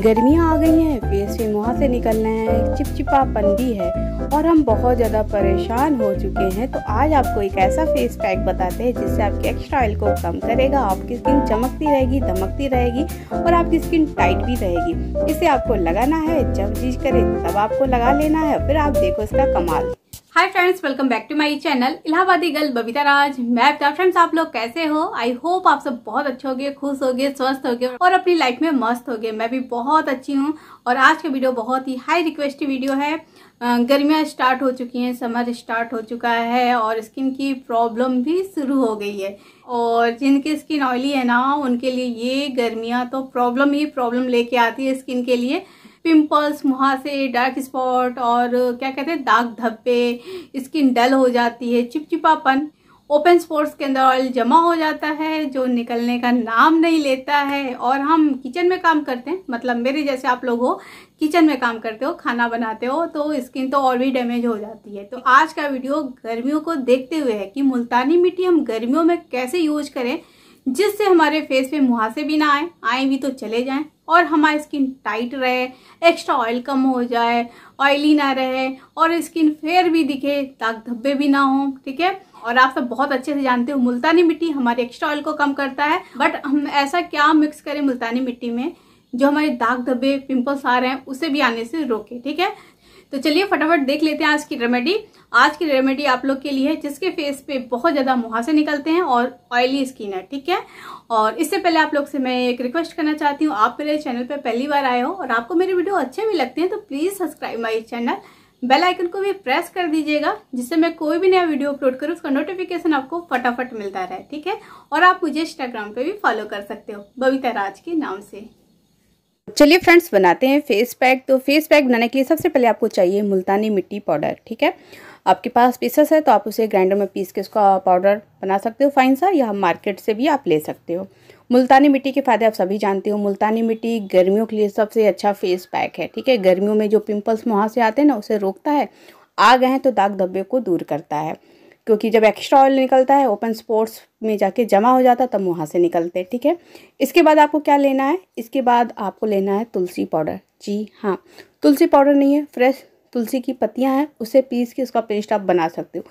गर्मियाँ आ गई हैं फेस पे मुँह से निकलना है चिपचिपापन भी है और हम बहुत ज़्यादा परेशान हो चुके हैं तो आज आपको एक ऐसा फेस पैक बताते हैं जिससे आपके एक्स्ट्रा ऑयल को कम करेगा आपकी स्किन चमकती रहेगी धमकती रहेगी और आपकी स्किन टाइट भी रहेगी इसे आपको लगाना है जब चीज करे तब आपको लगा लेना है फिर आप देखो इसका कमाल hi friends welcome back to my channel Allahabadi girl Babita Raj मैं फ्रेंड्स आप लोग कैसे हो आई होप आप सब बहुत अच्छे होगे खुश होगे स्वस्थ होगे और अपनी लाइफ में मस्त गए मैं भी बहुत अच्छी हूँ और आज का वीडियो बहुत ही हाई रिक्वेस्ट वीडियो है गर्मियाँ स्टार्ट हो चुकी हैं समर स्टार्ट हो चुका है और स्किन की प्रॉब्लम भी शुरू हो गई है और जिनकी स्किन ऑयली है ना उनके लिए ये गर्मियाँ तो प्रॉब्लम ही प्रॉब्लम लेके आती है स्किन के लिए पिंपल्स मुहासे डार्क स्पॉट और क्या कहते हैं दाग धब्बे स्किन डल हो जाती है चिपचिपापन ओपन स्पोर्ट्स के अंदर ऑयल जमा हो जाता है जो निकलने का नाम नहीं लेता है और हम किचन में काम करते हैं मतलब मेरे जैसे आप लोग हो किचन में काम करते हो खाना बनाते हो तो स्किन तो और भी डैमेज हो जाती है तो आज का वीडियो गर्मियों को देखते हुए है कि मुल्तानी मिट्टी हम गर्मियों में कैसे यूज करें जिससे हमारे फेस पे मुहासे भी ना आए आए भी तो चले जाएं और हमारी स्किन टाइट रहे एक्स्ट्रा ऑयल कम हो जाए ऑयली ना रहे और स्किन फेयर भी दिखे दाग धब्बे भी ना हो ठीक है और आप सब बहुत अच्छे से जानते हो मुल्तानी मिट्टी हमारे एक्स्ट्रा ऑयल को कम करता है बट हम ऐसा क्या मिक्स करें मुल्तानी मिट्टी में जो हमारे दाग धब्बे पिंपल्स आ रहे हैं उसे भी आने से रोके ठीक है तो चलिए फटाफट देख लेते हैं आज की रेमेडी आज की रेमेडी आप लोग के लिए है जिसके फेस पे बहुत ज़्यादा मुहासे निकलते हैं और ऑयली स्किन है ठीक है और इससे पहले आप लोग से मैं एक रिक्वेस्ट करना चाहती हूँ आप मेरे चैनल पर पहली बार आए हो और आपको मेरे वीडियो अच्छे भी लगते हैं तो please subscribe my channel bell icon को भी प्रेस कर दीजिएगा जिससे मैं कोई भी नया वीडियो अपलोड करूँ उसका नोटिफिकेशन आपको फटाफट मिलता रहे ठीक है और आप मुझे इंस्टाग्राम पे भी फॉलो कर सकते हो बबीता राज के नाम से चलिए फ्रेंड्स बनाते हैं फेस पैक तो फेस पैक बनाने के लिए सबसे पहले आपको चाहिए मुल्तानी मिट्टी पाउडर ठीक है आपके पास पीसेस है तो आप उसे ग्राइंडर में पीस के उसका पाउडर बना सकते हो फाइन सा या मार्केट से भी आप ले सकते हो मुल्तानी मिट्टी के फ़ायदे आप सभी जानते हो मुल्तानी मिट्टी गर्मियों के लिए सबसे अच्छा फेस पैक है ठीक है गर्मियों में जो पिंपल्स वहाँ से आते हैं ना उसे रोकता है आ गए हैं तो दाग धब्बे को दूर करता है क्योंकि जब एक्स्ट्रा ऑयल निकलता है ओपन स्पोर्ट्स में जाके जमा हो जाता तब वहाँ से निकलते हैं ठीक है इसके बाद आपको क्या लेना है इसके बाद आपको लेना है तुलसी पाउडर जी हाँ तुलसी पाउडर नहीं है फ्रेश तुलसी की पत्तियाँ हैं उसे पीस के उसका पेस्ट आप बना सकते हो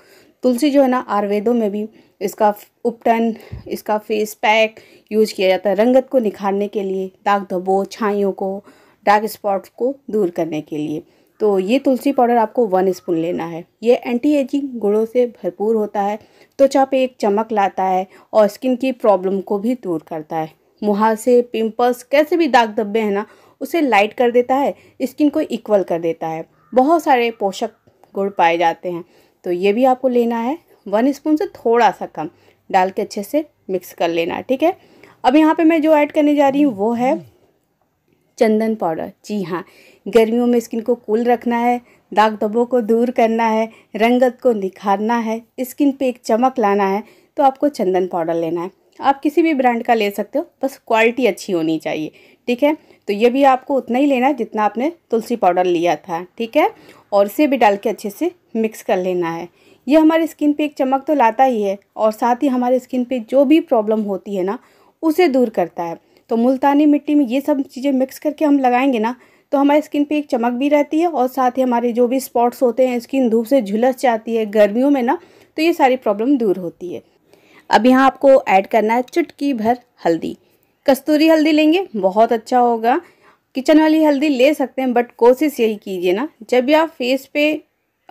तुलसी जो है ना आयुर्वेदों में भी इसका उपटन इसका फेस पैक यूज किया जाता है रंगत को निखारने के लिए दाग धब्बों छाइयों को डार्क स्पॉट्स को दूर करने के लिए तो ये तुलसी पाउडर आपको वन स्पून लेना है ये एंटी एजिंग गुड़ों से भरपूर होता है त्वचा तो पे एक चमक लाता है और स्किन की प्रॉब्लम को भी दूर करता है मुहासे से पिंपल्स कैसे भी दाग धब्बे हैं ना उसे लाइट कर देता है स्किन को इक्वल कर देता है बहुत सारे पोषक गुड़ पाए जाते हैं तो ये भी आपको लेना है वन स्पून से थोड़ा सा कम डाल के अच्छे से मिक्स कर लेना है ठीक है अब यहाँ पे मैं जो ऐड करने जा रही हूँ वो है चंदन पाउडर जी हाँ गर्मियों में स्किन को कूल रखना है दाग धब्बों को दूर करना है रंगत को निखारना है स्किन पे एक चमक लाना है तो आपको चंदन पाउडर लेना है आप किसी भी ब्रांड का ले सकते हो बस क्वालिटी अच्छी होनी चाहिए ठीक है तो ये भी आपको उतना ही लेना है जितना आपने तुलसी पाउडर लिया था ठीक है और इसे भी डाल के अच्छे से मिक्स कर लेना है ये हमारे स्किन पे एक चमक तो लाता ही है और साथ ही हमारे स्किन पे जो भी प्रॉब्लम होती है ना उसे दूर करता है तो मुल्तानी मिट्टी में ये सब चीज़ें मिक्स करके हम लगाएंगे ना तो हमारी स्किन पे एक चमक भी रहती है और साथ ही हमारे जो भी स्पॉट्स होते हैं स्किन धूप से झुलस जाती है गर्मियों में ना तो ये सारी प्रॉब्लम दूर होती है अब यहाँ आपको ऐड करना है चुटकी भर हल्दी कस्तूरी हल्दी लेंगे बहुत अच्छा होगा किचन वाली हल्दी ले सकते हैं बट कोशिश यही कीजिए ना जब भी आप फेस पे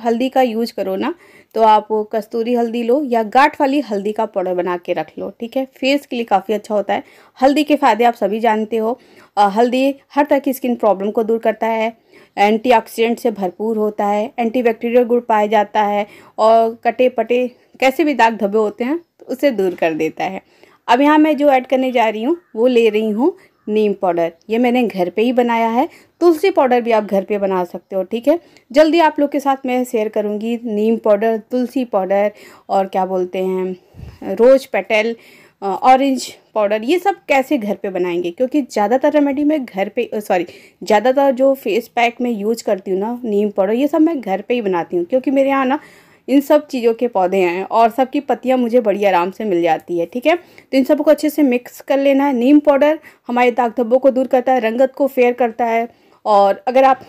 हल्दी का यूज करो ना तो आप कस्तूरी हल्दी लो या गाठ वाली हल्दी का पाउडर बना के रख लो ठीक है फेस के लिए काफ़ी अच्छा होता है हल्दी के फ़ायदे आप सभी जानते हो हल्दी हर तरह की स्किन प्रॉब्लम को दूर करता है एंटीऑक्सीडेंट से भरपूर होता है एंटीबैक्टीरियल गुड़ पाया जाता है और कटे पटे कैसे भी दाग धब्बे होते हैं तो उसे दूर कर देता है अब यहाँ मैं जो ऐड करने जा रही हूँ वो ले रही हूँ नीम पाउडर ये मैंने घर पे ही बनाया है तुलसी पाउडर भी आप घर पे बना सकते हो ठीक है जल्दी आप लोग के साथ मैं शेयर करूँगी नीम पाउडर तुलसी पाउडर और क्या बोलते हैं रोज पेटल ऑरेंज पाउडर ये सब कैसे घर पे बनाएंगे क्योंकि ज़्यादातर रेमेडी मैं घर पे सॉरी ज़्यादातर जो फेस पैक मैं यूज करती हूँ ना नीम पाउडर ये सब मैं घर पे ही बनाती हूँ क्योंकि मेरे यहाँ ना इन सब चीज़ों के पौधे हैं और सबकी पत्तियाँ मुझे बड़ी आराम से मिल जाती है ठीक है तो इन सबको अच्छे से मिक्स कर लेना है नीम पाउडर हमारे दाग धब्बों को दूर करता है रंगत को फेयर करता है और अगर आप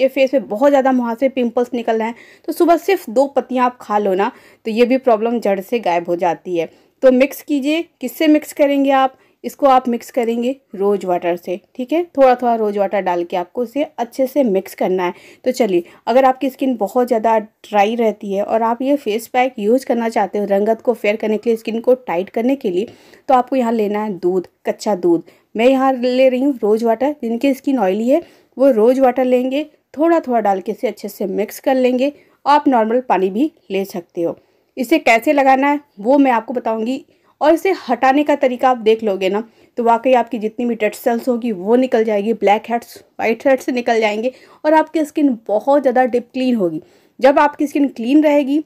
ये फेस पे बहुत ज़्यादा मुहासे पिंपल्स निकल रहे हैं तो सुबह सिर्फ दो पत्तियाँ आप खा लो ना तो ये भी प्रॉब्लम जड़ से गायब हो जाती है तो मिक्स कीजिए किससे मिक्स करेंगे आप इसको आप मिक्स करेंगे रोज़ वाटर से ठीक है थोड़ा थोड़ा रोज़ वाटर डाल के आपको इसे अच्छे से मिक्स करना है तो चलिए अगर आपकी स्किन बहुत ज़्यादा ड्राई रहती है और आप ये फेस पैक यूज़ करना चाहते हो रंगत को फेयर करने के लिए स्किन को टाइट करने के लिए तो आपको यहाँ लेना है दूध कच्चा दूध मैं यहाँ ले रही हूँ रोज़ वाटर जिनकी स्किन ऑयली है वो रोज़ वाटर लेंगे थोड़ा थोड़ा डाल के इसे अच्छे से मिक्स कर लेंगे आप नॉर्मल पानी भी ले सकते हो इसे कैसे लगाना है वो मैं आपको बताऊँगी और इसे हटाने का तरीका आप देख लोगे ना तो वाकई आपकी जितनी भी डेड सेल्स होगी वो निकल जाएगी ब्लैक हेड्स वाइट हेड्स निकल जाएंगे और आपकी स्किन बहुत ज़्यादा डिप क्लीन होगी जब आपकी स्किन क्लीन रहेगी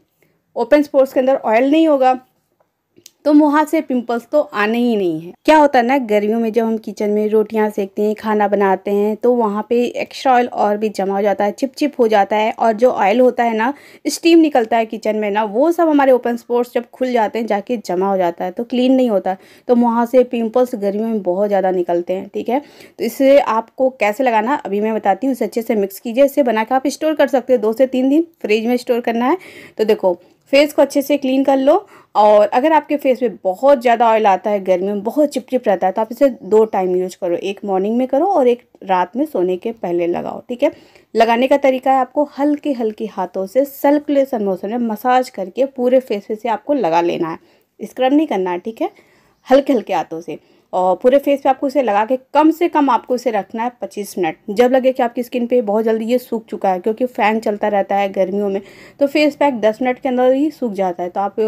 ओपन स्पोर्ट्स के अंदर ऑयल नहीं होगा तो वहाँ से पिंपल्स तो आने ही नहीं है क्या होता है ना गर्मियों में जब हम किचन में रोटियाँ सेकते हैं खाना बनाते हैं तो वहाँ पे एक्स्ट्रा ऑयल और भी जमा हो जाता है चिपचिप हो जाता है और जो ऑयल होता है ना स्टीम निकलता है किचन में ना वो सब हमारे ओपन स्पोर्ट्स जब खुल जाते हैं जाके जमा हो जाता है तो क्लीन नहीं होता तो वहाँ से पिम्पल्स गर्मियों में बहुत ज़्यादा निकलते हैं ठीक है तो इसे आपको कैसे लगाना अभी मैं बताती हूँ इसे अच्छे से मिक्स कीजिए इसे बना आप स्टोर कर सकते हो दो से तीन दिन फ्रिज में स्टोर करना है तो देखो फेस को अच्छे से क्लीन कर लो और अगर आपके फेस में बहुत ज़्यादा ऑयल आता है गर्मी में बहुत चिपचिप रहता है तो आप इसे दो टाइम यूज करो एक मॉर्निंग में करो और एक रात में सोने के पहले लगाओ ठीक है लगाने का तरीका है आपको हल्के हल्के हाथों से सर्कुलेशन मोशन में मसाज करके पूरे फेस से आपको लगा लेना है स्क्रब नहीं करना है ठीक है हल्के हल्के हाथों से और पूरे फेस पे आपको इसे लगा के कम से कम आपको इसे रखना है पच्चीस मिनट जब लगे कि आपकी स्किन पे बहुत जल्दी ये सूख चुका है क्योंकि फ़ैन चलता रहता है गर्मियों में तो फेस पैक दस मिनट के अंदर ही सूख जाता है तो आप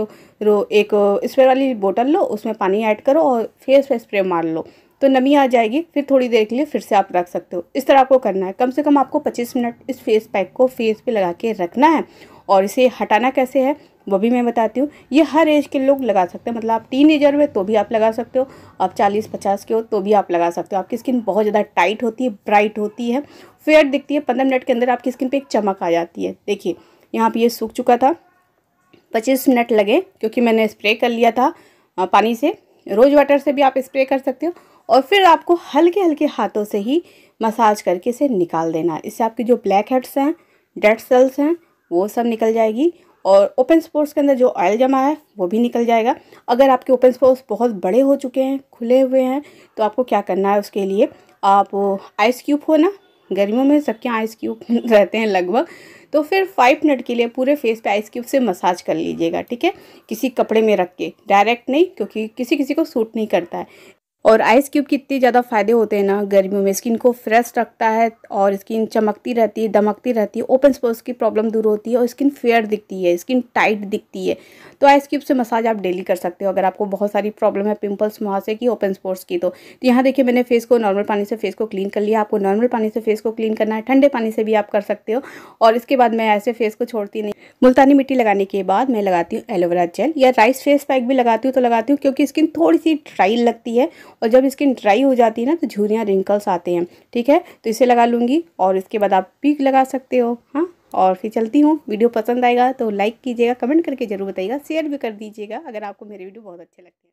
एक स्प्रे वाली बोतल लो उसमें पानी ऐड करो और फेस पे स्प्रे मार लो तो नमी आ जाएगी फिर थोड़ी देर के लिए फिर से आप रख सकते हो इस तरह आपको करना है कम से कम आपको पच्चीस मिनट इस फेस पैक को फेस पर लगा के रखना है और इसे हटाना कैसे है वो भी मैं बताती हूँ ये हर एज के लोग लगा सकते हैं मतलब आप टीन एजर में तो भी आप लगा सकते हो आप चालीस पचास के हो तो भी आप लगा सकते हो आपकी स्किन बहुत ज़्यादा टाइट होती है ब्राइट होती है फेयर दिखती है पंद्रह मिनट के अंदर आपकी स्किन पर एक चमक आ जाती है देखिए यहाँ पर ये सूख चुका था पच्चीस मिनट लगे क्योंकि मैंने स्प्रे कर लिया था पानी से रोज़ वाटर से भी आप स्प्रे कर सकते हो और फिर आपको हल्के हल्के हाथों से ही मसाज करके इसे निकाल देना इससे आपके जो ब्लैक हेड्स हैं डेड सेल्स हैं वो सब निकल जाएगी और ओपन स्पोर्ट्स के अंदर जो ऑयल जमा है वो भी निकल जाएगा अगर आपके ओपन स्पोर्ट्स बहुत बड़े हो चुके हैं खुले हुए हैं तो आपको क्या करना है उसके लिए आप आइस क्यूब हो ना गर्मियों में सबके आइस क्यूब रहते हैं लगभग तो फिर फाइव मिनट के लिए पूरे फेस पे आइस क्यूब से मसाज कर लीजिएगा ठीक है किसी कपड़े में रख के डायरेक्ट नहीं क्योंकि किसी किसी को सूट नहीं करता है और आइस क्यूब कितने ज़्यादा फ़ायदे होते हैं ना गर्मियों में स्किन को फ्रेश रखता है और स्किन चमकती रहती है दमकती रहती है ओपन स्पोर्ट्स की प्रॉब्लम दूर होती है और स्किन फेयर दिखती है स्किन टाइट दिखती है तो आइस क्यूब से मसाज आप डेली कर सकते हो अगर आपको बहुत सारी प्रॉब्लम है पिंपल्स मुहासे की ओपन स्पोर्ट्स की तो, तो यहाँ देखिए मैंने फेस को नॉर्मल पानी से फेस को क्लीन कर लिया आपको नॉर्मल पानी से फेस को क्लीन करना है ठंडे पानी से भी आप कर सकते हो और इसके बाद मैं ऐसे फेस को छोड़ती नहीं मुल्तानी मिट्टी लगाने के बाद मैं लगाती हूँ एलोवेरा जेल या राइस फेस पैक भी लगाती हूँ तो लगाती हूँ क्योंकि स्किन थोड़ी सी ड्राई लगती है और जब स्किन ड्राई हो जाती है ना तो झूरियाँ रिंकल्स आते हैं ठीक है तो इसे लगा लूँगी और इसके बाद आप पीक लगा सकते हो हाँ और फिर चलती हूँ वीडियो पसंद आएगा तो लाइक कीजिएगा कमेंट करके ज़रूर बताइएगा शेयर भी कर दीजिएगा अगर आपको मेरे वीडियो बहुत अच्छे लगते हैं